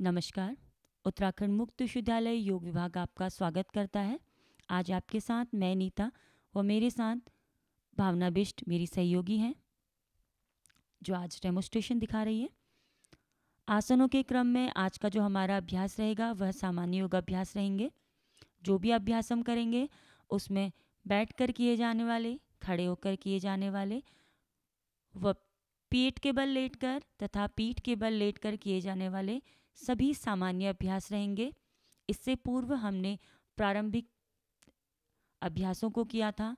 नमस्कार उत्तराखंड मुक्त विश्वविद्यालय योग विभाग आपका स्वागत करता है आज आपके साथ मैं नीता व मेरे साथ भावना बिष्ट मेरी सहयोगी हैं जो आज डेमोस्ट्रेशन दिखा रही है आसनों के क्रम में आज का जो हमारा अभ्यास रहेगा वह सामान्य योग अभ्यास रहेंगे जो भी अभ्यास हम करेंगे उसमें बैठ कर किए जाने वाले खड़े होकर किए जाने वाले व पीठ के बल लेटकर तथा पीठ के बल लेटकर किए जाने वाले सभी सामान्य अभ्यास रहेंगे इससे पूर्व हमने प्रारंभिक अभ्यासों को किया था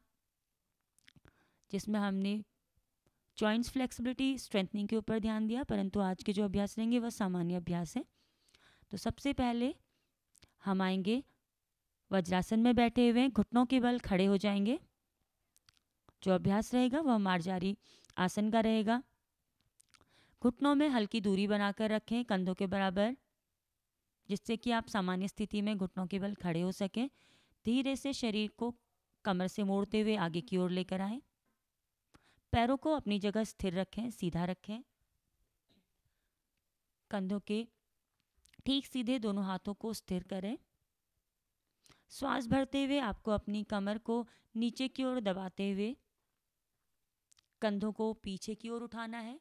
जिसमें हमने जॉइंट्स फ्लेक्सिबिलिटी स्ट्रेंथनिंग के ऊपर ध्यान दिया परंतु आज के जो अभ्यास रहेंगे वह सामान्य अभ्यास हैं तो सबसे पहले हम आएंगे वज्रासन में बैठे हुए हैं घुटनों के बल खड़े हो जाएंगे जो अभ्यास रहेगा वह मारजारी आसन का रहेगा घुटनों में हल्की दूरी बनाकर रखें कंधों के बराबर जिससे कि आप सामान्य स्थिति में घुटनों के बल खड़े हो सकें धीरे से शरीर को कमर से मोड़ते हुए आगे की ओर लेकर आएं पैरों को अपनी जगह स्थिर रखें सीधा रखें कंधों के ठीक सीधे दोनों हाथों को स्थिर करें श्वास भरते हुए आपको अपनी कमर को नीचे की ओर दबाते हुए कंधों को पीछे की ओर उठाना है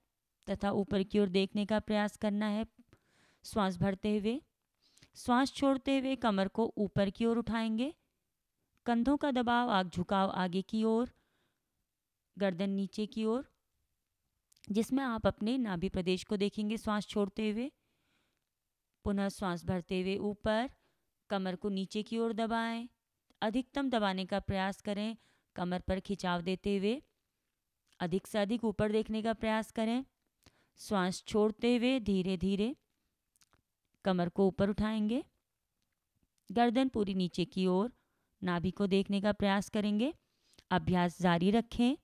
तथा ऊपर की ओर देखने का प्रयास करना है श्वास भरते हुए श्वास छोड़ते हुए कमर को ऊपर की ओर उठाएंगे कंधों का दबाव आग झुकाव आगे की ओर गर्दन नीचे की ओर जिसमें आप अपने नाभि प्रदेश को देखेंगे श्वास छोड़ते हुए पुनः श्वास भरते हुए ऊपर कमर को नीचे की ओर दबाएं अधिकतम दबाने का प्रयास करें कमर पर खिंचाव देते हुए अधिक से अधिक ऊपर देखने का प्रयास करें श्वास छोड़ते हुए धीरे धीरे कमर को ऊपर उठाएंगे गर्दन पूरी नीचे की ओर नाभि को देखने का प्रयास करेंगे अभ्यास जारी रखें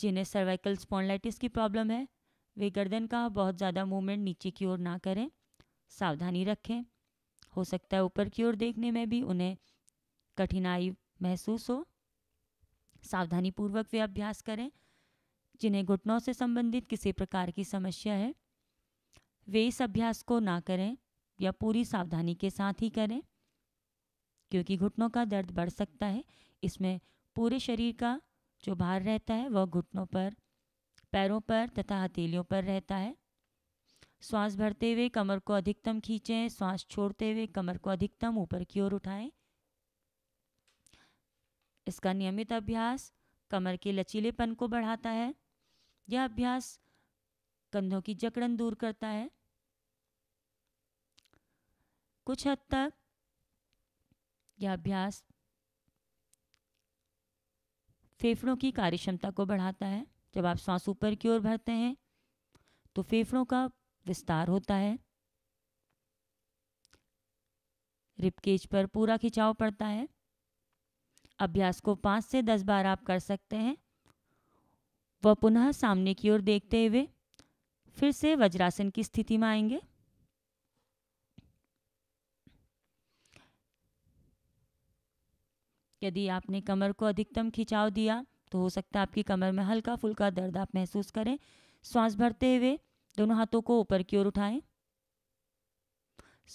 जिन्हें सर्वाइकल स्पॉन्डलाइटिस की प्रॉब्लम है वे गर्दन का बहुत ज़्यादा मूवमेंट नीचे की ओर ना करें सावधानी रखें हो सकता है ऊपर की ओर देखने में भी उन्हें कठिनाई महसूस हो सावधानी पूर्वक वे अभ्यास करें जिन्हें घुटनों से संबंधित किसी प्रकार की समस्या है वे इस अभ्यास को ना करें या पूरी सावधानी के साथ ही करें क्योंकि घुटनों का दर्द बढ़ सकता है इसमें पूरे शरीर का जो भार रहता है वह घुटनों पर पैरों पर तथा हथेलियों पर रहता है श्वास भरते हुए कमर को अधिकतम खींचें श्वास छोड़ते हुए कमर को अधिकतम ऊपर की ओर उठाएं इसका नियमित अभ्यास कमर के लचीलेपन को बढ़ाता है यह अभ्यास कंधों की जकड़न दूर करता है कुछ हद तक यह अभ्यास फेफड़ों की कार्यक्षमता को बढ़ाता है जब आप सांस ऊपर की ओर भरते हैं तो फेफड़ों का विस्तार होता है रिपकेज पर पूरा खिंचाव पड़ता है अभ्यास को पाँच से दस बार आप कर सकते हैं वह पुनः सामने की ओर देखते हुए फिर से वज्रासन की स्थिति में आएंगे यदि आपने कमर को अधिकतम खिंचाव दिया तो हो सकता है आपकी कमर में हल्का फुल्का दर्द आप महसूस करें श्वास भरते हुए दोनों हाथों को ऊपर की ओर उठाएं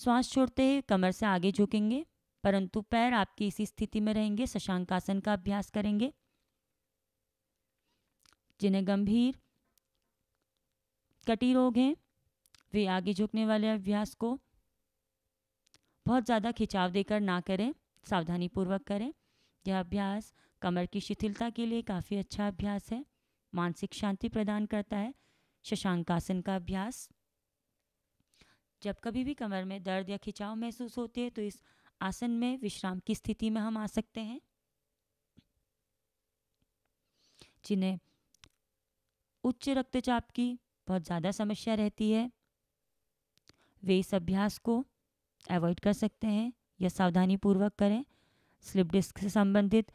श्वास छोड़ते हुए कमर से आगे झुकेंगे परंतु पैर आपकी इसी स्थिति में रहेंगे शशांकासन का अभ्यास करेंगे जिन्हें गंभीर कटी रोग हैं वे आगे झुकने वाले अभ्यास को बहुत ज़्यादा खिंचाव देकर ना करें सावधानी पूर्वक करें यह अभ्यास कमर की शिथिलता के लिए काफ़ी अच्छा अभ्यास है मानसिक शांति प्रदान करता है शशांकासन का अभ्यास जब कभी भी कमर में दर्द या खिंचाव महसूस होती है तो इस आसन में विश्राम की स्थिति में हम आ सकते हैं जिन्हें उच्च रक्तचाप की बहुत ज़्यादा समस्या रहती है वे इस अभ्यास को अवॉइड कर सकते हैं या सावधानी पूर्वक करें स्लिप डिस्क से संबंधित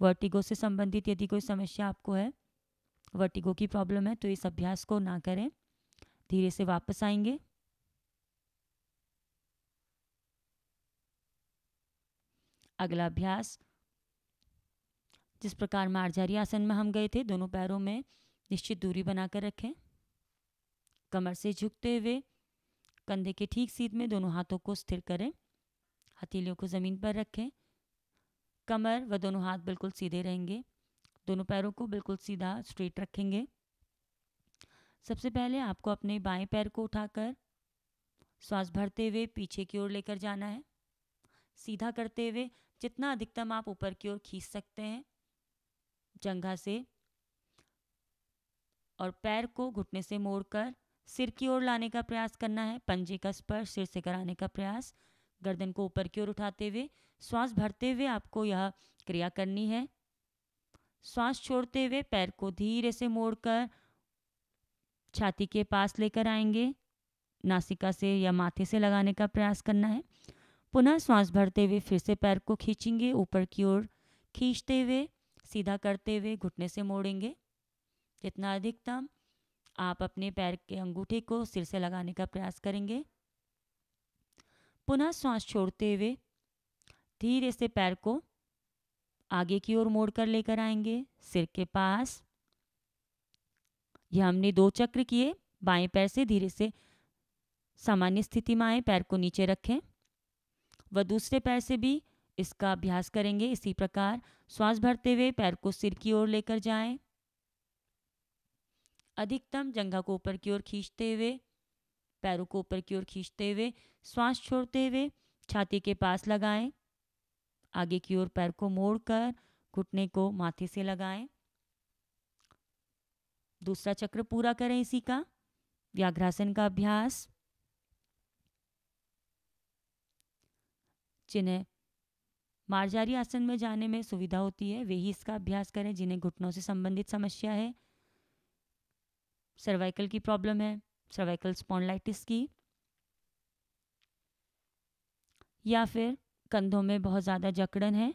वर्टिगो से संबंधित यदि कोई समस्या आपको है वर्टिगो की प्रॉब्लम है तो इस अभ्यास को ना करें धीरे से वापस आएंगे अगला अभ्यास जिस प्रकार मार्जारी आसन में हम गए थे दोनों पैरों में निश्चित दूरी बनाकर रखें कमर से झुकते हुए कंधे के ठीक सीध में दोनों हाथों को स्थिर करें हथेलियों को ज़मीन पर रखें कमर व दोनों हाथ बिल्कुल सीधे रहेंगे दोनों पैरों को बिल्कुल सीधा स्ट्रेट रखेंगे सबसे पहले आपको अपने बाएं पैर को उठाकर श्वास भरते हुए पीछे की ओर लेकर जाना है सीधा करते हुए जितना अधिकतम आप ऊपर की ओर खींच सकते हैं जंघा से और पैर को घुटने से मोड़कर सिर की ओर लाने का प्रयास करना है पंजे का स्पर्श सिर से कराने का प्रयास गर्दन को ऊपर की ओर उठाते हुए श्वास भरते हुए आपको यह क्रिया करनी है श्वास छोड़ते हुए पैर को धीरे से मोड़कर छाती के पास लेकर आएंगे नासिका से या माथे से लगाने का प्रयास करना है पुनः श्वास भरते हुए फिर से पैर को खींचेंगे ऊपर की ओर खींचते हुए सीधा करते हुए घुटने से मोड़ेंगे जितना अधिकतम आप अपने पैर के अंगूठे को सिर से लगाने का प्रयास करेंगे पुनः श्वास छोड़ते हुए धीरे से पैर को आगे की ओर मोड़कर लेकर आएंगे सिर के पास यह हमने दो चक्र किए बाएं पैर से धीरे से सामान्य स्थिति में आए पैर को नीचे रखें व दूसरे पैर से भी इसका अभ्यास करेंगे इसी प्रकार श्वास भरते हुए पैर को सिर की ओर लेकर जाएं अधिकतम जंघा को ऊपर की ओर खींचते हुए पैरों को ऊपर की ओर खींचते हुए श्वास छोड़ते हुए छाती के पास लगाएं आगे की ओर पैर को मोड़कर घुटने को माथे से लगाएं दूसरा चक्र पूरा करें इसी का व्याघ्रासन का अभ्यास जिन्हें मार्जारी आसन में जाने में सुविधा होती है वे ही इसका अभ्यास करें जिन्हें घुटनों से संबंधित समस्या है सर्वाइकल की प्रॉब्लम है सर्वाइकल स्पॉन्डलाइटिस की या फिर कंधों में बहुत ज़्यादा जकड़न है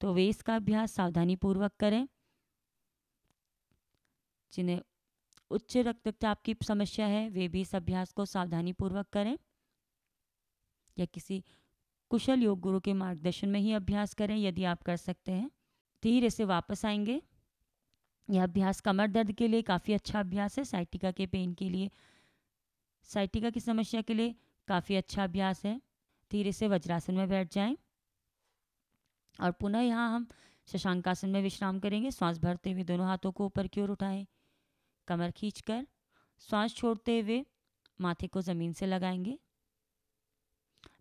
तो वे इसका अभ्यास सावधानी पूर्वक करें जिन्हें उच्च रक्तचाप की समस्या है वे भी इस अभ्यास को सावधानी पूर्वक करें या किसी कुशल योग गुरु के मार्गदर्शन में ही अभ्यास करें यदि आप कर सकते हैं धीरे से वापस आएंगे यह अभ्यास कमर दर्द के लिए काफ़ी अच्छा अभ्यास है साइटिका के पेन के लिए साइटिका की समस्या के लिए काफ़ी अच्छा अभ्यास है धीरे से वज्रासन में बैठ जाएं और पुनः यहाँ हम शशांकासन में विश्राम करेंगे श्वास भरते हुए दोनों हाथों को ऊपर की ओर उठाएं कमर खींचकर श्वास छोड़ते हुए माथे को ज़मीन से लगाएंगे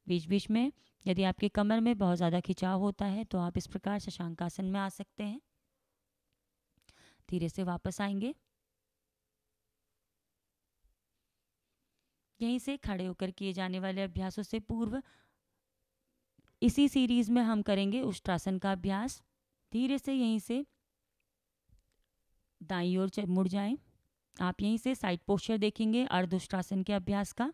बीच बीच में यदि आपके कमर में बहुत ज़्यादा खिंचाव होता है तो आप इस प्रकार शशांकासन में आ सकते हैं धीरे से वापस आएंगे यहीं से खड़े होकर किए जाने वाले अभ्यासों से पूर्व इसी सीरीज में हम करेंगे उष्ट्रासन का अभ्यास धीरे से यहीं से दाई ओर मुड़ जाएं आप यहीं से साइड पोस्चर देखेंगे अर्धुष्ट्रासन के अभ्यास का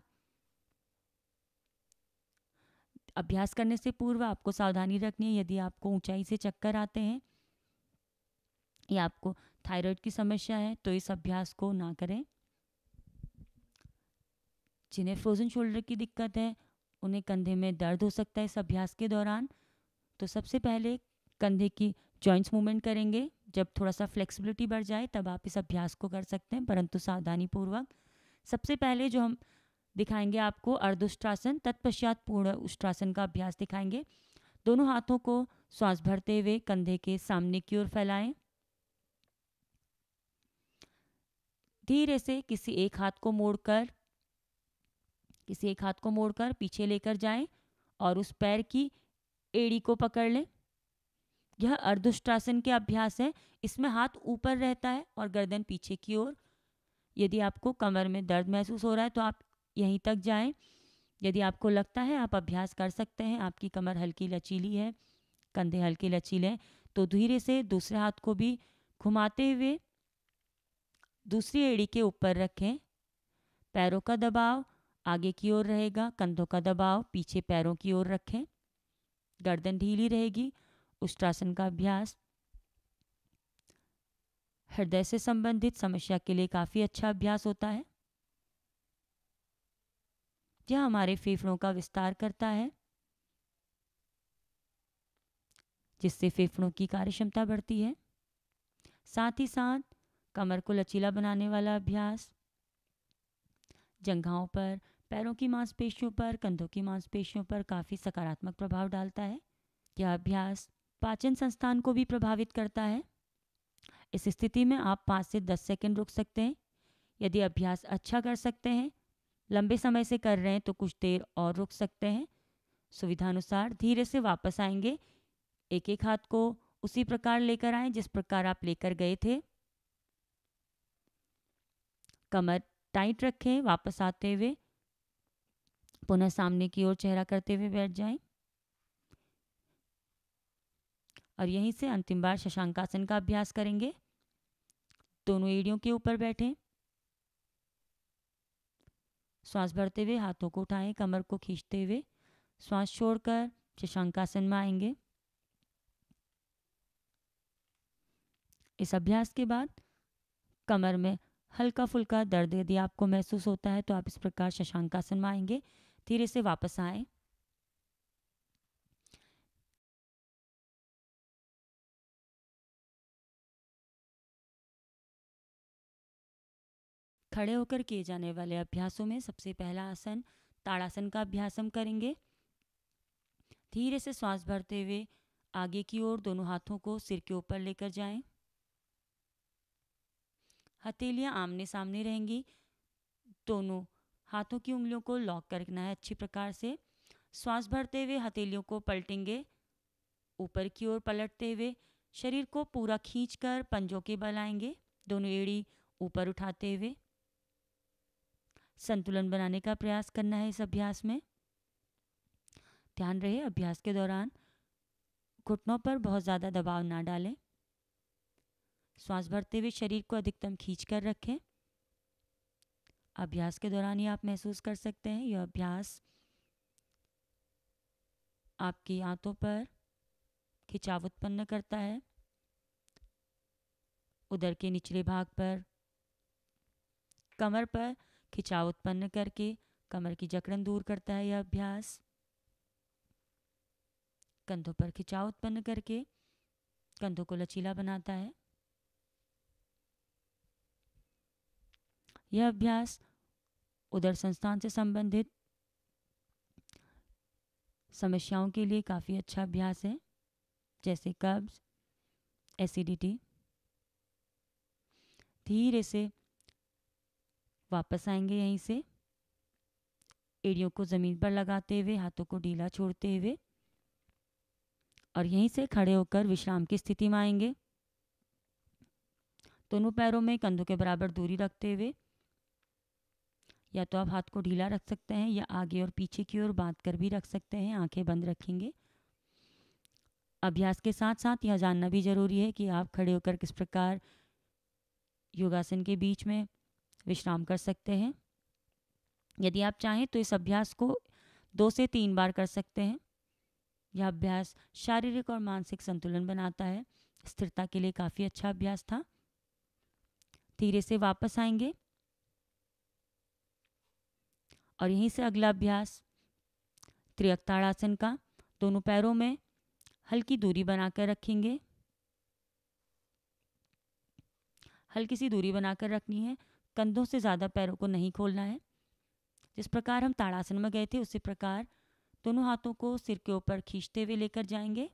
अभ्यास करने से पूर्व आपको सावधानी रखनी है यदि आपको ऊंचाई से चक्कर आते हैं या आपको थायराइड की समस्या है तो इस अभ्यास को ना करें जिन्हें फ्रोजन शोल्डर की दिक्कत है उन्हें कंधे में दर्द हो सकता है इस अभ्यास के दौरान तो सबसे पहले कंधे की जॉइंट्स मूवमेंट करेंगे जब थोड़ा सा फ्लेक्सिबिलिटी बढ़ जाए तब आप इस अभ्यास को कर सकते हैं परंतु सावधानीपूर्वक सबसे पहले जो हम दिखाएंगे आपको अर्धुष्टासन तत्पश्चात पूर्ण उष्ट्रासन का अभ्यास दिखाएंगे दोनों हाथों को श्वास भरते हुए कंधे के सामने की ओर फैलाएं धीरे से किसी एक हाथ को मोड़कर किसी एक हाथ को मोड़कर पीछे लेकर जाएं और उस पैर की एड़ी को पकड़ लें यह अर्धुष्टासन के अभ्यास है इसमें हाथ ऊपर रहता है और गर्दन पीछे की ओर यदि आपको कमर में दर्द महसूस हो रहा है तो आप यहीं तक जाएं यदि आपको लगता है आप अभ्यास कर सकते हैं आपकी कमर हल्की लचीली है कंधे हल्के लचीले हैं तो धीरे से दूसरे हाथ को भी घुमाते हुए दूसरी एड़ी के ऊपर रखें पैरों का दबाव आगे की ओर रहेगा कंधों का दबाव पीछे पैरों की ओर रखें गर्दन ढीली रहेगी उष्ट्रासन का अभ्यास हृदय से संबंधित समस्या के लिए काफ़ी अच्छा अभ्यास होता है यह हमारे फेफड़ों का विस्तार करता है जिससे फेफड़ों की कार्यक्षमता बढ़ती है साथ ही साथ कमर को लचीला बनाने वाला अभ्यास जंघाओं पर पैरों की मांसपेशियों पर कंधों की मांसपेशियों पर काफ़ी सकारात्मक प्रभाव डालता है यह अभ्यास पाचन संस्थान को भी प्रभावित करता है इस स्थिति में आप पाँच से दस सेकेंड रुक सकते हैं यदि अभ्यास अच्छा कर सकते हैं लंबे समय से कर रहे हैं तो कुछ देर और रुक सकते हैं सुविधानुसार धीरे से वापस आएंगे एक एक हाथ को उसी प्रकार लेकर आएं जिस प्रकार आप लेकर गए थे कमर टाइट रखें वापस आते हुए पुनः सामने की ओर चेहरा करते हुए बैठ जाएं और यहीं से अंतिम बार शशांकासन का अभ्यास करेंगे दोनों एड़ियों के ऊपर बैठें श्वास भरते हुए हाथों को उठाएं कमर को खींचते हुए श्वास छोड़कर शशांकासन में आएंगे इस अभ्यास के बाद कमर में हल्का फुल्का दर्द यदि आपको महसूस होता है तो आप इस प्रकार शशांकासन में आएंगे धीरे से वापस आए खड़े होकर किए जाने वाले अभ्यासों में सबसे पहला आसन ताड़ासन का अभ्यास हम करेंगे धीरे से श्वास भरते हुए आगे की ओर दोनों हाथों को सिर के ऊपर लेकर जाएं हथेलियाँ आमने सामने रहेंगी दोनों हाथों की उंगलियों को लॉक कर रखना है अच्छी प्रकार से श्वास भरते हुए हथेलियों को पलटेंगे ऊपर की ओर पलटते हुए शरीर को पूरा खींच कर पंजों के बल आएंगे दोनों एड़ी ऊपर उठाते हुए संतुलन बनाने का प्रयास करना है इस अभ्यास में ध्यान रहे अभ्यास के दौरान घुटनों पर बहुत ज़्यादा दबाव ना डालें श्वास भरते हुए शरीर को अधिकतम खींच कर रखें अभ्यास के दौरान ही आप महसूस कर सकते हैं यह अभ्यास आपकी आंतों पर खिंचाव उत्पन्न करता है उधर के निचले भाग पर कमर पर खिंचाव उत्पन्न करके कमर की जकड़न दूर करता है यह अभ्यास कंधों पर खिंचाव उत्पन्न करके कंधों को लचीला बनाता है यह अभ्यास उदर संस्थान से संबंधित समस्याओं के लिए काफ़ी अच्छा अभ्यास है जैसे कब्ज एसिडिटी e धीरे से वापस आएंगे यहीं से एड़ियों को ज़मीन पर लगाते हुए हाथों को ढीला छोड़ते हुए और यहीं से खड़े होकर विश्राम की स्थिति में आएंगे दोनों पैरों में कंधों के बराबर दूरी रखते हुए या तो आप हाथ को ढीला रख सकते हैं या आगे और पीछे की ओर बांध कर भी रख सकते हैं आंखें बंद रखेंगे अभ्यास के साथ साथ यह जानना भी जरूरी है कि आप खड़े होकर किस प्रकार योगासन के बीच में विश्राम कर सकते हैं यदि आप चाहें तो इस अभ्यास को दो से तीन बार कर सकते हैं यह अभ्यास शारीरिक और मानसिक संतुलन बनाता है स्थिरता के लिए काफ़ी अच्छा अभ्यास था धीरे से वापस आएंगे और यहीं से अगला अभ्यास त्रियक्ताड़ासन का दोनों पैरों में हल्की दूरी बनाकर रखेंगे हल्की सी दूरी बनाकर रखनी है कंधों से ज़्यादा पैरों को नहीं खोलना है जिस प्रकार हम ताड़ासन में गए थे उसी प्रकार दोनों हाथों को सिर के ऊपर खींचते हुए लेकर जाएंगे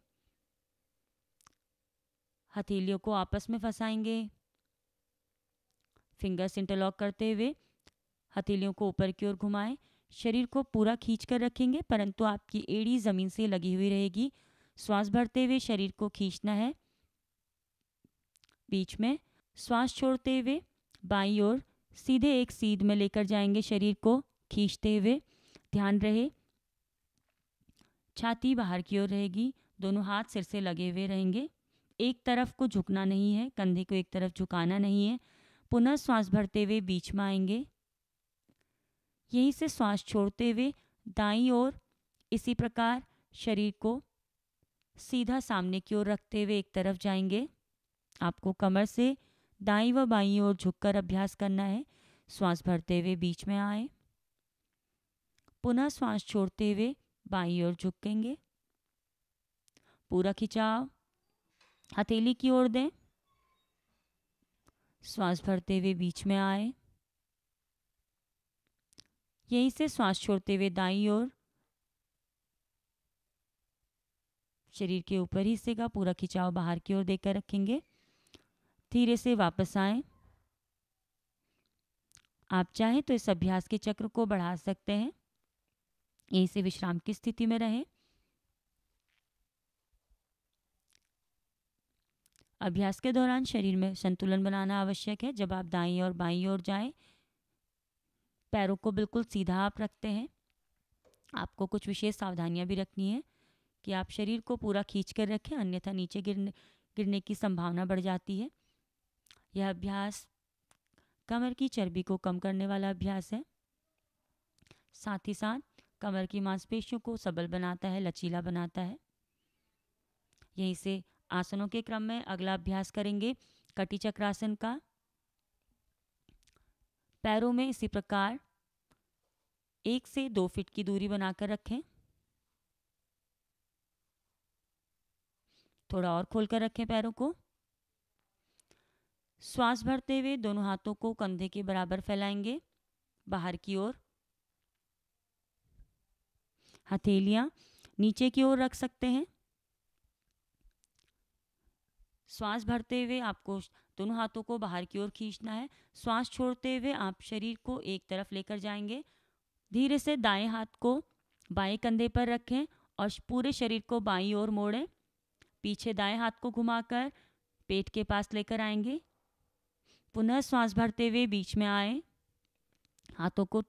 हथेलियों को आपस में फंसाएंगे फिंगर्स इंटरलॉक करते हुए हथेलियों को ऊपर की ओर घुमाएं शरीर को पूरा खींच कर रखेंगे परंतु आपकी एड़ी ज़मीन से लगी हुई रहेगी श्वास भरते हुए शरीर को खींचना है बीच में श्वास छोड़ते हुए बाई ओर सीधे एक सीध में लेकर जाएंगे शरीर को खींचते हुए ध्यान रहे छाती बाहर की ओर रहेगी दोनों हाथ सिर से लगे हुए रहेंगे एक तरफ को झुकना नहीं है कंधे को एक तरफ झुकाना नहीं है पुनः श्वास भरते हुए बीच में आएंगे यहीं से श्वास छोड़ते हुए दाई ओर इसी प्रकार शरीर को सीधा सामने की ओर रखते हुए एक तरफ जाएंगे आपको कमर से दाई व बाई ओर झुककर अभ्यास करना है श्वास भरते हुए बीच में आए पुनः श्वास छोड़ते हुए बाई ओर झुकेंगे पूरा खिंचाव हथेली की ओर दें श्वास भरते हुए बीच में आए यहीं से श्वास छोड़ते हुए दाई और शरीर के ऊपर हिस्से का पूरा खिंचाव बाहर की ओर देकर रखेंगे धीरे से वापस आए आप चाहें तो इस अभ्यास के चक्र को बढ़ा सकते हैं यहीं से विश्राम की स्थिति में रहें अभ्यास के दौरान शरीर में संतुलन बनाना आवश्यक है जब आप दाई और बाई ओर जाएं पैरों को बिल्कुल सीधा आप रखते हैं आपको कुछ विशेष सावधानियां भी रखनी है कि आप शरीर को पूरा खींच कर रखें अन्यथा नीचे गिरने गिरने की संभावना बढ़ जाती है यह अभ्यास कमर की चर्बी को कम करने वाला अभ्यास है साथ ही साथ कमर की मांसपेशियों को सबल बनाता है लचीला बनाता है यहीं से आसनों के क्रम में अगला अभ्यास करेंगे कटी चक्रासन का पैरों में इसी प्रकार एक से दो फीट की दूरी बनाकर रखें थोड़ा और खोलकर रखें पैरों को श्वास भरते हुए दोनों हाथों को कंधे के बराबर फैलाएंगे बाहर की ओर हथेलियां नीचे की ओर रख सकते हैं श्वास भरते हुए आपको दोनों हाथों को बाहर की ओर खींचना है श्वास छोड़ते हुए आप शरीर को एक तरफ लेकर जाएंगे धीरे से दाएं हाथ को बाएं कंधे पर रखें और पूरे शरीर को बाईं ओर मोड़ें पीछे दाएं हाथ को घुमाकर पेट के पास लेकर आएंगे पुनः श्वास भरते हुए बीच में आए हाथों को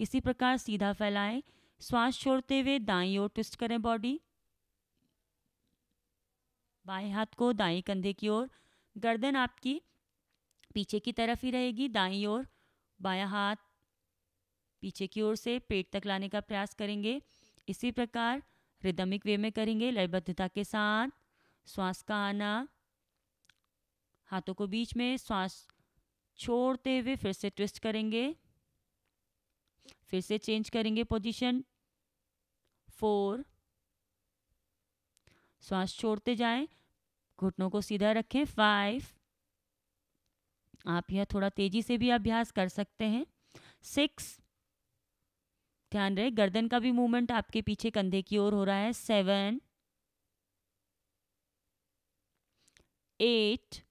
इसी प्रकार सीधा फैलाएं श्वास छोड़ते हुए दाईं ओर ट्विस्ट करें बॉडी बाएं हाथ को दाएं कंधे की ओर गर्दन आपकी पीछे की तरफ ही रहेगी दाएं ओर बाया हाथ पीछे की ओर से पेट तक लाने का प्रयास करेंगे इसी प्रकार रिदमिक वे में करेंगे लयबद्धता के साथ श्वास का आना हाथों को बीच में श्वास छोड़ते हुए फिर से ट्विस्ट करेंगे फिर से चेंज करेंगे पोजीशन फोर श्वास छोड़ते जाएं घुटनों को सीधा रखें फाइव आप यह थोड़ा तेजी से भी अभ्यास कर सकते हैं सिक्स ध्यान रहे गर्दन का भी मूवमेंट आपके पीछे कंधे की ओर हो रहा है सेवन एट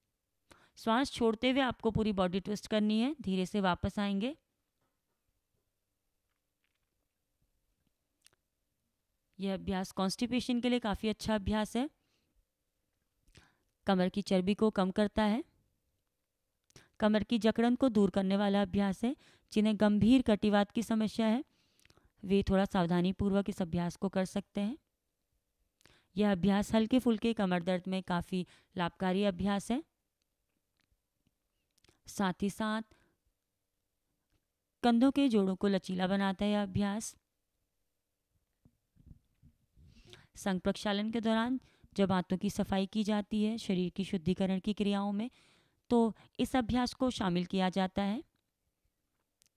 श्वास छोड़ते हुए आपको पूरी बॉडी ट्विस्ट करनी है धीरे से वापस आएंगे यह अभ्यास कॉन्स्टिपेशन के लिए काफ़ी अच्छा अभ्यास है कमर की चर्बी को कम करता है कमर की जकड़न को दूर करने वाला अभ्यास है जिन्हें गंभीर कटिवात की समस्या है वे थोड़ा सावधानी पूर्वक इस अभ्यास को कर सकते हैं यह अभ्यास हल्के फुल्के कमर दर्द में काफ़ी लाभकारी अभ्यास है साथ ही साथ कंधों के जोड़ों को लचीला बनाता है यह अभ्यास संघ प्रक्षालन के दौरान जब आंतों की सफाई की जाती है शरीर की शुद्धिकरण की क्रियाओं में तो इस अभ्यास को शामिल किया जाता है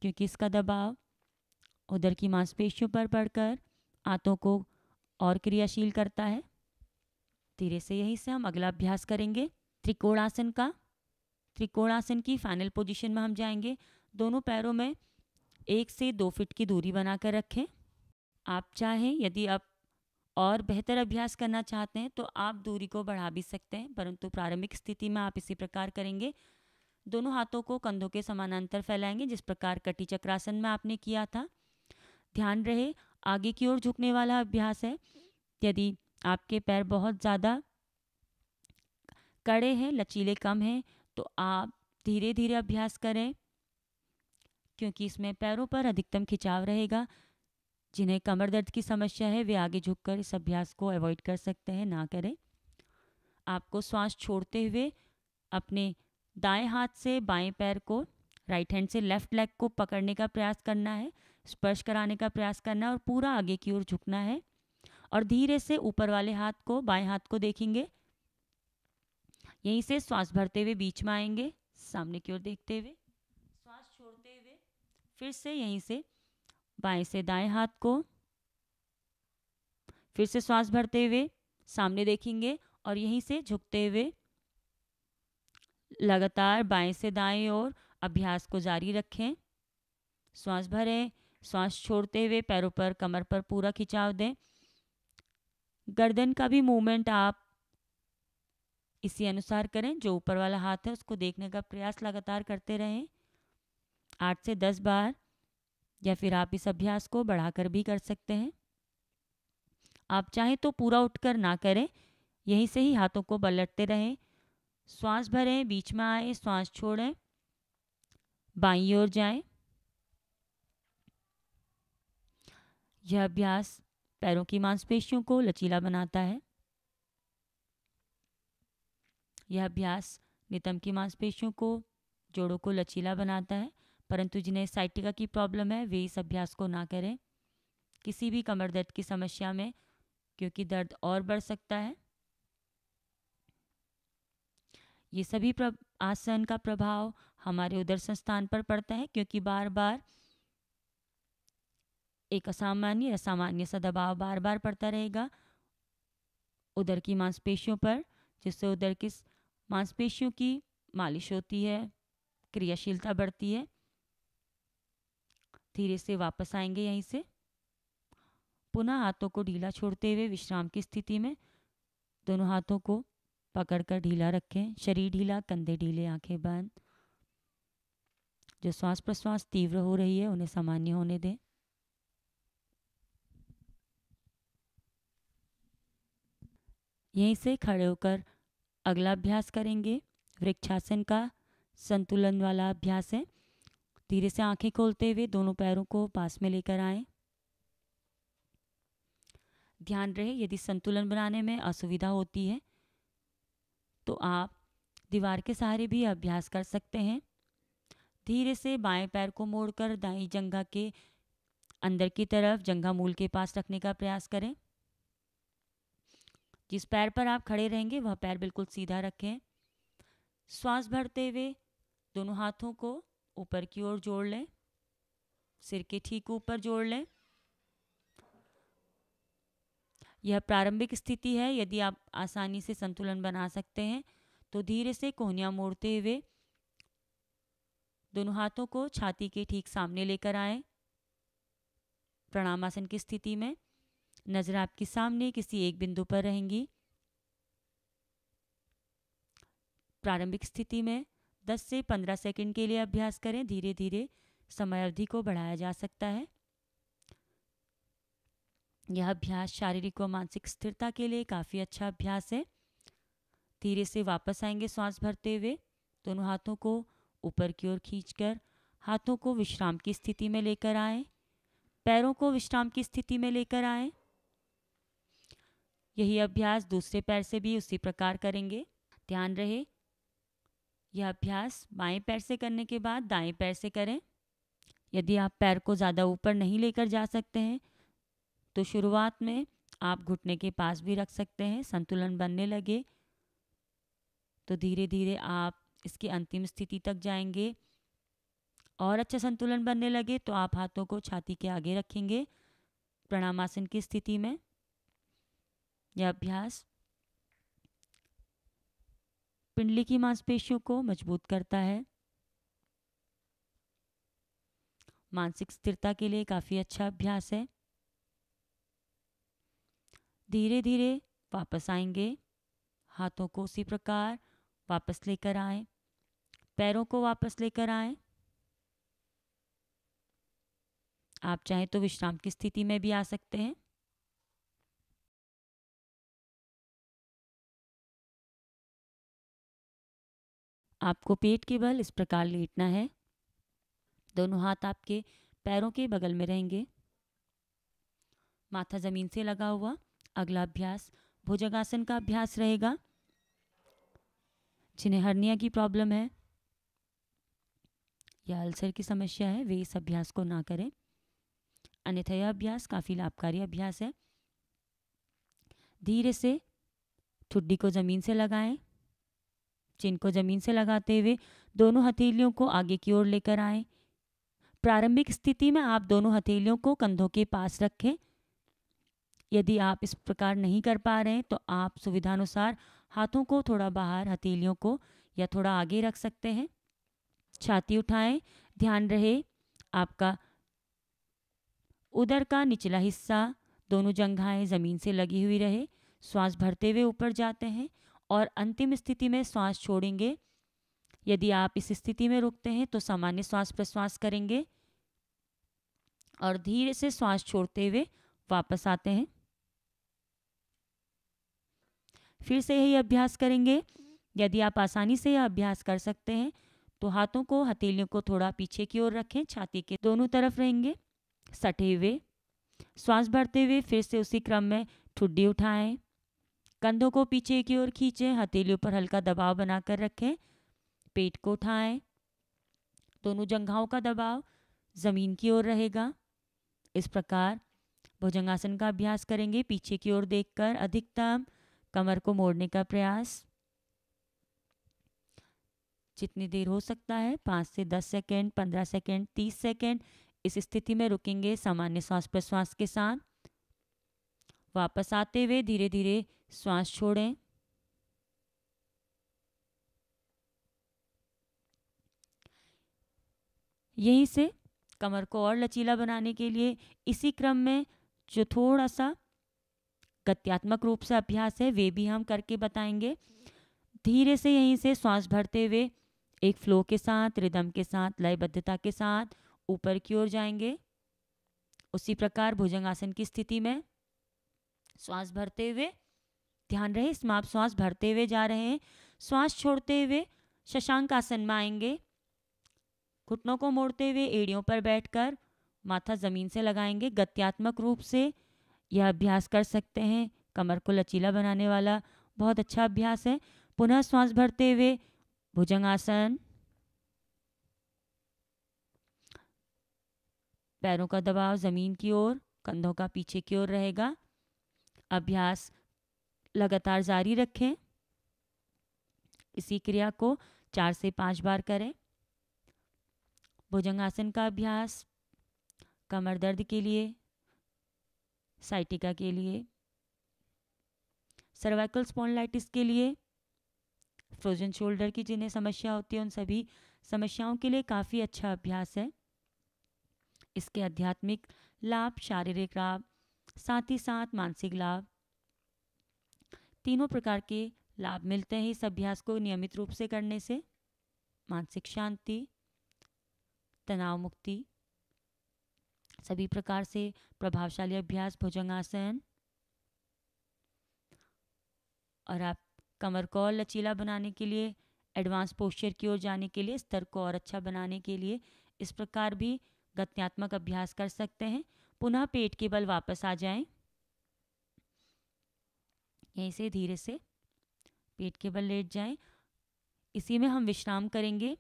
क्योंकि इसका दबाव उधर की मांसपेशियों पर पड़कर आंतों को और क्रियाशील करता है धीरे से यही से हम अगला अभ्यास करेंगे त्रिकोणासन का त्रिकोणासन की फाइनल पोजीशन में हम जाएंगे दोनों पैरों में एक से दो फिट की दूरी बनाकर रखें आप चाहें यदि आप और बेहतर अभ्यास करना चाहते हैं तो आप दूरी को बढ़ा भी सकते हैं परंतु प्रारंभिक स्थिति में आप इसी प्रकार करेंगे दोनों हाथों को कंधों के समानांतर फैलाएंगे जिस प्रकार कटी चक्रासन में आपने किया था ध्यान रहे आगे की ओर झुकने वाला अभ्यास है यदि आपके पैर बहुत ज़्यादा कड़े हैं लचीले कम हैं तो आप धीरे धीरे अभ्यास करें क्योंकि इसमें पैरों पर अधिकतम खिंचाव रहेगा जिन्हें कमर दर्द की समस्या है वे आगे झुककर इस अभ्यास को अवॉइड कर सकते हैं ना करें आपको श्वास छोड़ते हुए अपने दाएं हाथ से बाएं पैर को राइट हैंड से लेफ्ट लेग को पकड़ने का प्रयास करना है स्पर्श कराने का प्रयास करना है और पूरा आगे की ओर झुकना है और धीरे से ऊपर वाले हाथ को बाएं हाथ को देखेंगे यहीं से श्वास भरते हुए बीच में आएंगे सामने की ओर देखते हुए श्वास छोड़ते हुए फिर से यहीं से बाएं से दाएं हाथ को फिर से श्वास भरते हुए सामने देखेंगे और यहीं से झुकते हुए लगातार बाएं से दाएं ओर अभ्यास को जारी रखें श्वास भरें श्वास छोड़ते हुए पैरों पर कमर पर पूरा खिंचाव दें गर्दन का भी मूवमेंट आप इसी अनुसार करें जो ऊपर वाला हाथ है उसको देखने का प्रयास लगातार करते रहें आठ से दस बार या फिर आप इस अभ्यास को बढ़ाकर भी कर सकते हैं आप चाहें तो पूरा उठकर ना करें यहीं से ही हाथों को पलटते रहें श्वास भरें बीच में आए श्वास छोड़ें बाई ओर जाएं यह अभ्यास पैरों की मांसपेशियों को लचीला बनाता है यह अभ्यास नितंब की मांसपेशियों को जोड़ों को लचीला बनाता है परंतु जिन्हें साइटिका की प्रॉब्लम है वे इस अभ्यास को ना करें किसी भी कमर दर्द की समस्या में क्योंकि दर्द और बढ़ सकता है ये सभी आसन का प्रभाव हमारे उदर संस्थान पर पड़ता है क्योंकि बार बार एक असामान्य असामान्य सा दबाव बार बार पड़ता रहेगा उदर की मांसपेशियों पर जिससे उदर की मांसपेशियों की मालिश होती है क्रियाशीलता बढ़ती है धीरे से वापस आएंगे यहीं से पुनः हाथों को ढीला छोड़ते हुए विश्राम की स्थिति में दोनों हाथों को पकड़कर ढीला रखें शरीर ढीला कंधे ढीले आंखें बंद जो श्वास प्रश्वास तीव्र हो रही है उन्हें सामान्य होने दें यहीं से खड़े होकर अगला अभ्यास करेंगे वृक्षासन का संतुलन वाला अभ्यास है धीरे से आंखें खोलते हुए दोनों पैरों को पास में लेकर आए ध्यान रहे यदि संतुलन बनाने में असुविधा होती है तो आप दीवार के सहारे भी अभ्यास कर सकते हैं धीरे से बाएं पैर को मोड़कर दाई जंघा के अंदर की तरफ जंघा मूल के पास रखने का प्रयास करें जिस पैर पर आप खड़े रहेंगे वह पैर बिल्कुल सीधा रखें श्वास भरते हुए दोनों हाथों को ऊपर की ओर जोड़ लें सिर के ठीक ऊपर जोड़ लें यह प्रारंभिक स्थिति है यदि आप आसानी से संतुलन बना सकते हैं तो धीरे से कोहनियाँ मोड़ते हुए दोनों हाथों को छाती के ठीक सामने लेकर आए प्रणामासन की स्थिति में नज़र आपके सामने किसी एक बिंदु पर रहेंगी प्रारंभिक स्थिति में 10 से 15 सेकंड के लिए अभ्यास करें धीरे धीरे समय अवधि को बढ़ाया जा सकता है यह अभ्यास शारीरिक व मानसिक स्थिरता के लिए काफ़ी अच्छा अभ्यास है धीरे से वापस आएंगे सांस भरते हुए दोनों हाथों को ऊपर की ओर खींचकर हाथों को विश्राम की स्थिति में लेकर आएं पैरों को विश्राम की स्थिति में लेकर आएं यही अभ्यास दूसरे पैर से भी उसी प्रकार करेंगे ध्यान रहे यह अभ्यास बाएं पैर से करने के बाद दाएं पैर से करें यदि आप पैर को ज़्यादा ऊपर नहीं लेकर जा सकते हैं तो शुरुआत में आप घुटने के पास भी रख सकते हैं संतुलन बनने लगे तो धीरे धीरे आप इसकी अंतिम स्थिति तक जाएंगे और अच्छा संतुलन बनने लगे तो आप हाथों को छाती के आगे रखेंगे प्रणामासन की स्थिति में यह अभ्यास पिंडली की मांसपेशियों को मजबूत करता है मानसिक स्थिरता के लिए काफ़ी अच्छा अभ्यास है धीरे धीरे वापस आएंगे हाथों को उसी प्रकार वापस लेकर आए पैरों को वापस लेकर आए आप चाहें तो विश्राम की स्थिति में भी आ सकते हैं आपको पेट के बल इस प्रकार लेटना है दोनों हाथ आपके पैरों के बगल में रहेंगे माथा ज़मीन से लगा हुआ अगला अभ्यास भुजंगासन का अभ्यास रहेगा जिन्हें हर्निया की प्रॉब्लम है या अल्सर की समस्या है वे इस अभ्यास को ना करें अन्यथा यह अभ्यास काफ़ी लाभकारी अभ्यास है धीरे से ठुड्डी को ज़मीन से लगाएं चेन को जमीन से लगाते हुए दोनों हथेलियों को आगे की ओर लेकर आए प्रारंभिक स्थिति में आप दोनों हथेलियों को कंधों के पास रखें यदि आप इस प्रकार नहीं कर पा रहे हैं तो आप सुविधानुसार हाथों को थोड़ा बाहर हथेलियों को या थोड़ा आगे रख सकते हैं छाती उठाएं ध्यान रहे आपका उदर का निचला हिस्सा दोनों जंघाएं ज़मीन से लगी हुई रहे श्वास भरते हुए ऊपर जाते हैं और अंतिम स्थिति में श्वास छोड़ेंगे यदि आप इस स्थिति में रुकते हैं तो सामान्य श्वास प्रश्वास करेंगे और धीरे से श्वास छोड़ते हुए वापस आते हैं फिर से यही अभ्यास करेंगे यदि आप आसानी से यह अभ्यास कर सकते हैं तो हाथों को हथेलियों को थोड़ा पीछे की ओर रखें छाती के दोनों तरफ रहेंगे सटे हुए श्वास भरते हुए फिर से उसी क्रम में ठुड्डी उठाएं कंधों को पीछे की ओर खींचें हथेलियों पर हल्का दबाव बनाकर रखें पेट को उठाएं दोनों जंघाओं का दबाव ज़मीन की ओर रहेगा इस प्रकार भुजंगासन का अभ्यास करेंगे पीछे की ओर देखकर अधिकतम कमर को मोड़ने का प्रयास जितनी देर हो सकता है पाँच से दस सेकेंड पंद्रह सेकेंड तीस सेकेंड इस स्थिति में रुकेंगे सामान्य श्वास प्रश्वास के साथ वापस आते हुए धीरे धीरे श्वास छोड़ें यहीं से कमर को और लचीला बनाने के लिए इसी क्रम में जो थोड़ा सा गत्यात्मक रूप से अभ्यास है वे भी हम करके बताएंगे धीरे से यहीं से श्वास भरते हुए एक फ्लो के साथ रिदम के साथ लयबद्धता के साथ ऊपर की ओर जाएंगे उसी प्रकार भुजंगासन की स्थिति में श्वास भरते हुए ध्यान रहे इसमें आप श्वास भरते हुए जा रहे हैं श्वास छोड़ते हुए शशांक आसन में आएंगे घुटनों को मोड़ते हुए एड़ियों पर बैठकर माथा ज़मीन से लगाएंगे गत्यात्मक रूप से यह अभ्यास कर सकते हैं कमर को लचीला बनाने वाला बहुत अच्छा अभ्यास है पुनः श्वास भरते हुए भुजंग आसन पैरों का दबाव ज़मीन की ओर कंधों का पीछे की ओर रहेगा अभ्यास लगातार जारी रखें इसी क्रिया को चार से पांच बार करें भुजंगासन का अभ्यास कमर दर्द के लिए साइटिका के लिए सर्वाइकल स्पोनलाइटिस के लिए फ्रोजन शोल्डर की जिन्हें समस्या होती है उन सभी समस्याओं के लिए काफ़ी अच्छा अभ्यास है इसके आध्यात्मिक लाभ शारीरिक लाभ साथ ही साथ मानसिक लाभ तीनों प्रकार के लाभ मिलते हैं इस अभ्यास को नियमित रूप से करने से मानसिक शांति तनाव मुक्ति सभी प्रकार से प्रभावशाली अभ्यास भुजंगासन और आप कमर को और लचीला बनाने के लिए एडवांस पोस्चर की ओर जाने के लिए स्तर को और अच्छा बनाने के लिए इस प्रकार भी गत्यात्मक अभ्यास कर सकते हैं पुनः पेट के बल वापस आ जाएं से धीरे से पेट के बल लेट जाएं इसी में हम विश्राम करेंगे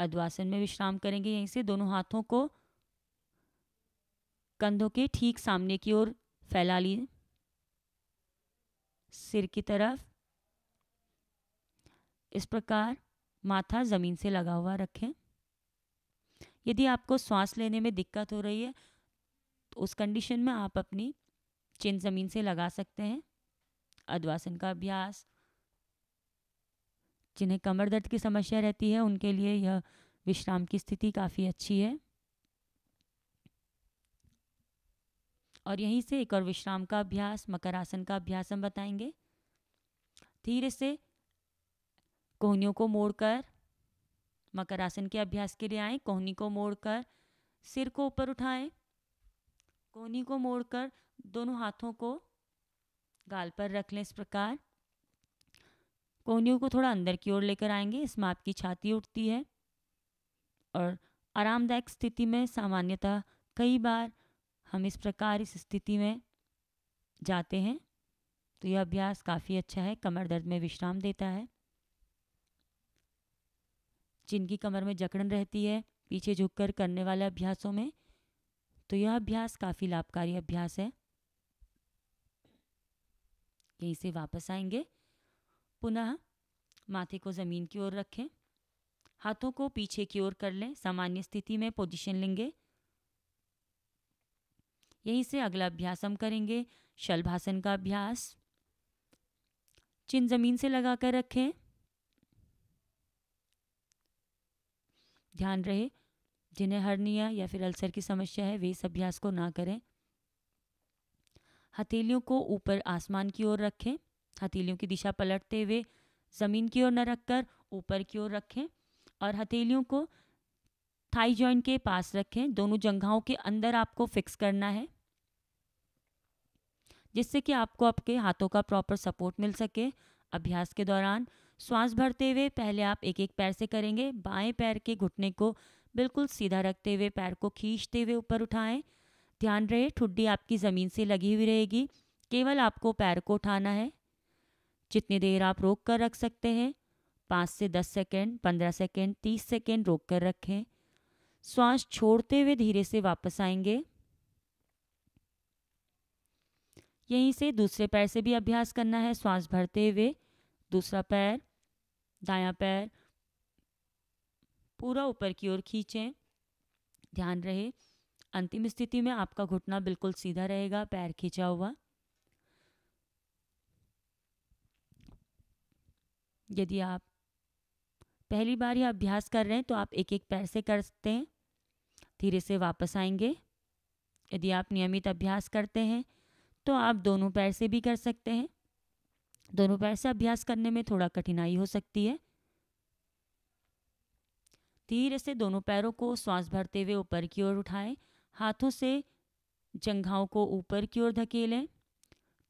अद्वासन में विश्राम करेंगे यहीं से दोनों हाथों को कंधों के ठीक सामने की ओर फैला ली सिर की तरफ इस प्रकार माथा ज़मीन से लगा हुआ रखें यदि आपको सांस लेने में दिक्कत हो रही है तो उस कंडीशन में आप अपनी चिन ज़मीन से लगा सकते हैं अद्वासन का अभ्यास जिन्हें कमर दर्द की समस्या रहती है उनके लिए यह विश्राम की स्थिति काफ़ी अच्छी है और यहीं से एक और विश्राम का अभ्यास मकर आसन का अभ्यास हम बताएंगे धीरे से कोहनियों को मोड़कर मकर आसन के अभ्यास के लिए आए कोहनी को मोड़कर सिर को ऊपर उठाएं कोहनी को मोड़कर दोनों हाथों को गाल पर रख लें इस प्रकार कोहनियों को थोड़ा अंदर की ओर लेकर आएंगे इसमें आपकी छाती उठती है और आरामदायक स्थिति में सामान्यतः कई बार हम इस प्रकार इस स्थिति में जाते हैं तो यह अभ्यास काफ़ी अच्छा है कमर दर्द में विश्राम देता है जिनकी कमर में जकड़न रहती है पीछे झुककर करने वाले अभ्यासों में तो यह अभ्यास काफ़ी लाभकारी अभ्यास है यहीं से वापस आएंगे पुनः माथे को ज़मीन की ओर रखें हाथों को पीछे की ओर कर लें सामान्य स्थिति में पोजीशन लेंगे यहीं से अगला अभ्यास हम करेंगे शलभासन का अभ्यास चिन ज़मीन से लगा कर रखें ध्यान रहे जिन्हें हर्निया या फिर अल्सर की समस्या है वे इस अभ्यास को ना करें हथेलियों को ऊपर आसमान की ओर रखें हथेलियों की दिशा पलटते हुए ज़मीन की ओर न रखकर ऊपर की ओर रखें और हथेलियों को थाई जॉइंट के पास रखें दोनों जंघाओं के अंदर आपको फिक्स करना है जिससे कि आपको आपके हाथों का प्रॉपर सपोर्ट मिल सके अभ्यास के दौरान श्वास भरते हुए पहले आप एक एक पैर से करेंगे बाएं पैर के घुटने को बिल्कुल सीधा रखते हुए पैर को खींचते हुए ऊपर उठाएं ध्यान रहे ठुड्डी आपकी ज़मीन से लगी हुई रहेगी केवल आपको पैर को उठाना है जितनी देर आप रोक कर रख सकते हैं पाँच से दस सेकेंड पंद्रह सेकेंड तीस सेकेंड रोक कर रखें श्वास छोड़ते हुए धीरे से वापस आएंगे यहीं से दूसरे पैर से भी अभ्यास करना है श्वास भरते हुए दूसरा पैर दायां पैर पूरा ऊपर की ओर खींचें ध्यान रहे अंतिम स्थिति में आपका घुटना बिल्कुल सीधा रहेगा पैर खींचा हुआ यदि आप पहली बार यह अभ्यास कर रहे हैं तो आप एक एक पैर से करते हैं धीरे से वापस आएंगे यदि आप नियमित अभ्यास करते हैं तो आप दोनों पैर से भी कर सकते हैं दोनों पैर से अभ्यास करने में थोड़ा कठिनाई हो सकती है धीरे से दोनों पैरों को श्वास भरते हुए ऊपर की ओर उठाएं हाथों से जंघाओं को ऊपर की ओर धकेलें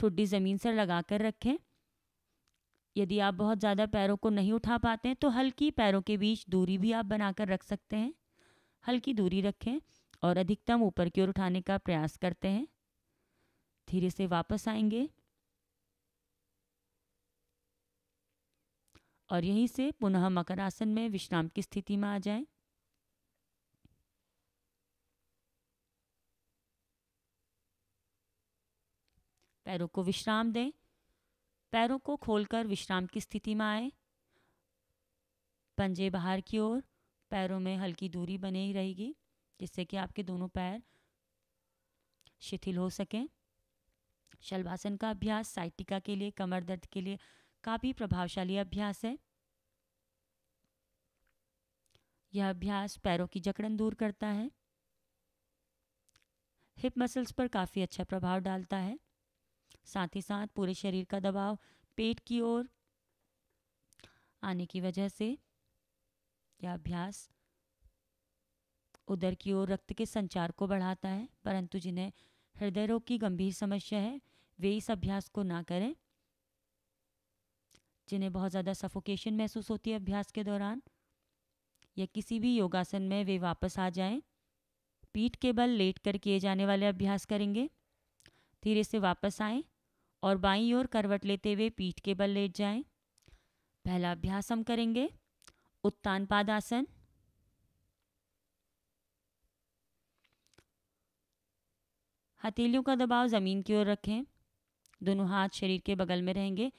ठुड्डी ज़मीन से लगा कर रखें यदि आप बहुत ज़्यादा पैरों को नहीं उठा पाते हैं तो हल्की पैरों के बीच दूरी भी आप बनाकर रख सकते हैं हल्की दूरी रखें और अधिकतम ऊपर की ओर उठाने का प्रयास करते हैं धीरे से वापस आएंगे और यहीं से पुनः मकरासन में विश्राम की स्थिति में आ जाएं। पैरों को विश्राम दें पैरों को खोलकर विश्राम की स्थिति में आए पंजे बाहर की ओर पैरों में हल्की दूरी बनी ही रहेगी जिससे कि आपके दोनों पैर शिथिल हो सकें शलभासन का अभ्यास साइटिका के लिए कमर दर्द के लिए काफ़ी प्रभावशाली अभ्यास है यह अभ्यास पैरों की जकड़न दूर करता है हिप मसल्स पर काफ़ी अच्छा प्रभाव डालता है साथ ही साथ पूरे शरीर का दबाव पेट की ओर आने की वजह से यह अभ्यास उधर की ओर रक्त के संचार को बढ़ाता है परंतु जिन्हें हृदय रोग की गंभीर समस्या है वे इस अभ्यास को ना करें जिन्हें बहुत ज़्यादा सफोकेशन महसूस होती है अभ्यास के दौरान या किसी भी योगासन में वे वापस आ जाएं। पीठ के बल लेट कर किए जाने वाले अभ्यास करेंगे धीरे से वापस आएं और बाईं ओर करवट लेते हुए पीठ के बल लेट जाएं। पहला अभ्यास हम करेंगे उत्तान पादासन हथेलियों का दबाव ज़मीन की ओर रखें दोनों हाथ शरीर के बगल में रहेंगे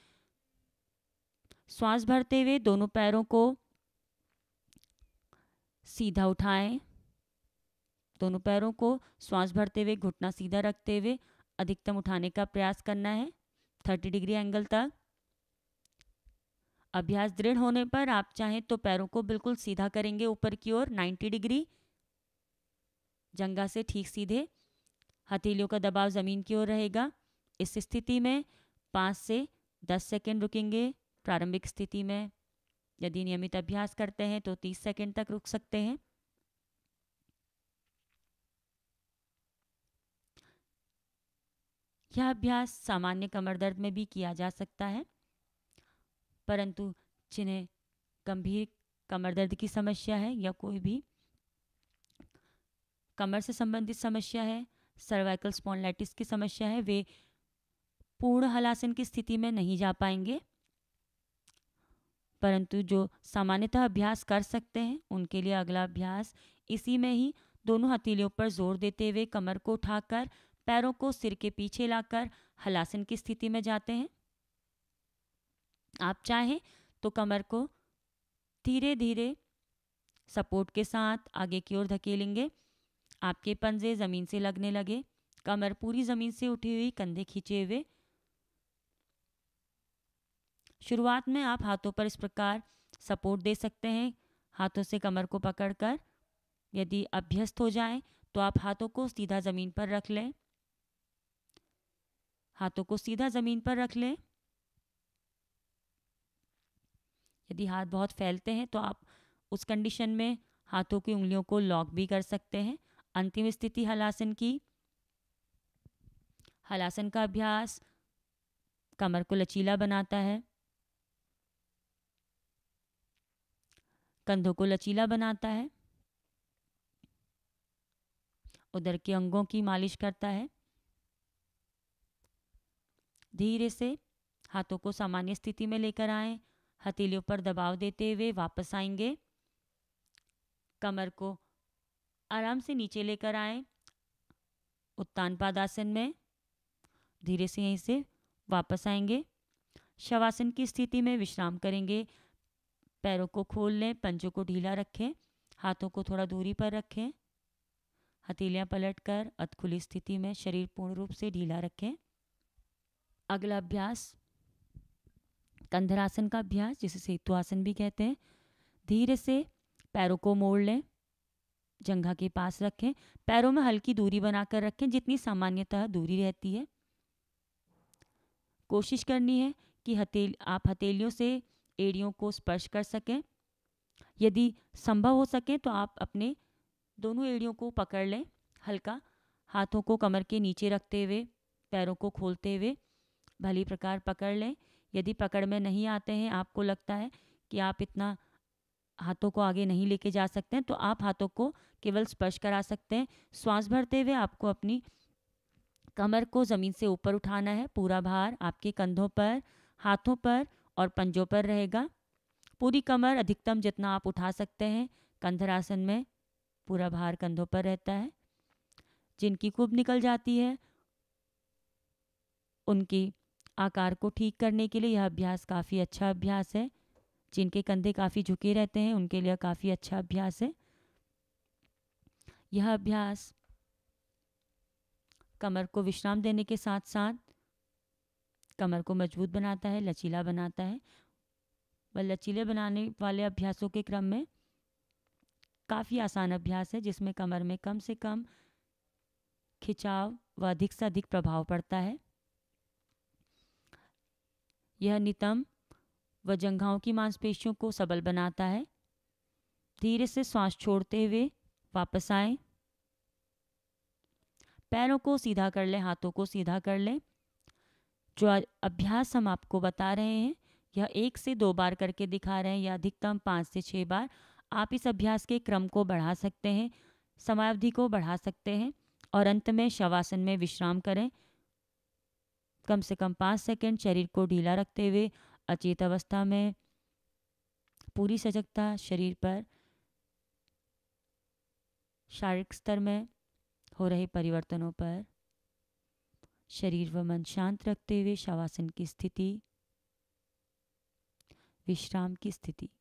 श्वास भरते हुए दोनों पैरों को सीधा उठाएं दोनों पैरों को श्वास भरते हुए घुटना सीधा रखते हुए अधिकतम उठाने का प्रयास करना है थर्टी डिग्री एंगल तक अभ्यास दृढ़ होने पर आप चाहें तो पैरों को बिल्कुल सीधा करेंगे ऊपर की ओर 90 डिग्री जंगा से ठीक सीधे हथेलियों का दबाव ज़मीन की ओर रहेगा इस स्थिति में पाँच से दस सेकेंड रुकेंगे प्रारंभिक स्थिति में यदि नियमित अभ्यास करते हैं तो 30 सेकेंड तक रुक सकते हैं यह अभ्यास सामान्य कमर दर्द में भी किया जा सकता है परंतु जिन्हें गंभीर कमर दर्द की समस्या है या कोई भी कमर से संबंधित समस्या है सर्वाइकल स्पॉन्लाइटिस की समस्या है वे पूर्ण हलासन की स्थिति में नहीं जा पाएंगे परंतु जो सामान्यतः अभ्यास कर सकते हैं उनके लिए अगला अभ्यास इसी में ही दोनों हथेलियों पर जोर देते हुए कमर को उठाकर पैरों को सिर के पीछे लाकर हलासन की स्थिति में जाते हैं आप चाहें तो कमर को धीरे धीरे सपोर्ट के साथ आगे की ओर धकेलेंगे आपके पंजे ज़मीन से लगने लगे कमर पूरी ज़मीन से उठी हुई कंधे खींचे हुए शुरुआत में आप हाथों पर इस प्रकार सपोर्ट दे सकते हैं हाथों से कमर को पकड़कर यदि अभ्यस्त हो जाए तो आप हाथों को सीधा ज़मीन पर रख लें हाथों को सीधा ज़मीन पर रख लें यदि हाथ बहुत फैलते हैं तो आप उस कंडीशन में हाथों की उंगलियों को लॉक भी कर सकते हैं अंतिम स्थिति हलासन की हलासन का अभ्यास कमर को लचीला बनाता है कंधों को लचीला बनाता है उधर के अंगों की मालिश करता है धीरे से हाथों को सामान्य स्थिति में लेकर आए हथेलियों पर दबाव देते हुए वापस आएंगे कमर को आराम से नीचे लेकर आए उत्तान पादासन में धीरे से यहीं से वापस आएंगे शवासन की स्थिति में विश्राम करेंगे पैरों को खोल लें पंजों को ढीला रखें हाथों को थोड़ा दूरी पर रखें हथेलियाँ पलट कर अधखुली स्थिति में शरीर पूर्ण रूप से ढीला रखें अगला अभ्यास कंधरासन का अभ्यास जिसे सेतु आसन भी कहते हैं धीरे से पैरों को मोड़ लें जंघा के पास रखें पैरों में हल्की दूरी बनाकर रखें जितनी सामान्यतः दूरी रहती है कोशिश करनी है कि हथेली आप हथेलियों से एड़ियों को स्पर्श कर सकें यदि संभव हो सके तो आप अपने दोनों एड़ियों को पकड़ लें हल्का हाथों को कमर के नीचे रखते हुए पैरों को खोलते हुए भली प्रकार पकड़ लें यदि पकड़ में नहीं आते हैं आपको लगता है कि आप इतना हाथों को आगे नहीं लेके जा सकते हैं तो आप हाथों को केवल स्पर्श करा सकते हैं श्वास भरते हुए आपको अपनी कमर को ज़मीन से ऊपर उठाना है पूरा भार आपके कंधों पर हाथों पर और पंजों पर रहेगा पूरी कमर अधिकतम जितना आप उठा सकते हैं कंधरासन में पूरा भार कंधों पर रहता है जिनकी खूब निकल जाती है उनकी आकार को ठीक करने के लिए यह अभ्यास काफ़ी अच्छा अभ्यास है जिनके कंधे काफ़ी झुके रहते हैं उनके लिए काफ़ी अच्छा अभ्यास है यह अभ्यास कमर को विश्राम देने के साथ साथ कमर को मजबूत बनाता है लचीला बनाता है व लचीले बनाने वाले अभ्यासों के क्रम में काफ़ी आसान अभ्यास है जिसमें कमर में कम से कम खिंचाव व अधिक से अधिक प्रभाव पड़ता है यह नितंब व जंघाओं की मांसपेशियों को सबल बनाता है धीरे से श्वास छोड़ते हुए वापस आए पैरों को सीधा कर लें हाथों को सीधा कर लें जो अभ्यास हम आपको बता रहे हैं यह एक से दो बार करके दिखा रहे हैं या अधिकतम पाँच से छः बार आप इस अभ्यास के क्रम को बढ़ा सकते हैं समयावधि को बढ़ा सकते हैं और अंत में शवासन में विश्राम करें कम से कम पाँच सेकंड शरीर को ढीला रखते हुए अचेत अवस्था में पूरी सजगता शरीर पर शारीरिक स्तर में हो रहे परिवर्तनों पर शरीर व मन शांत रखते हुए शवासन की स्थिति विश्राम की स्थिति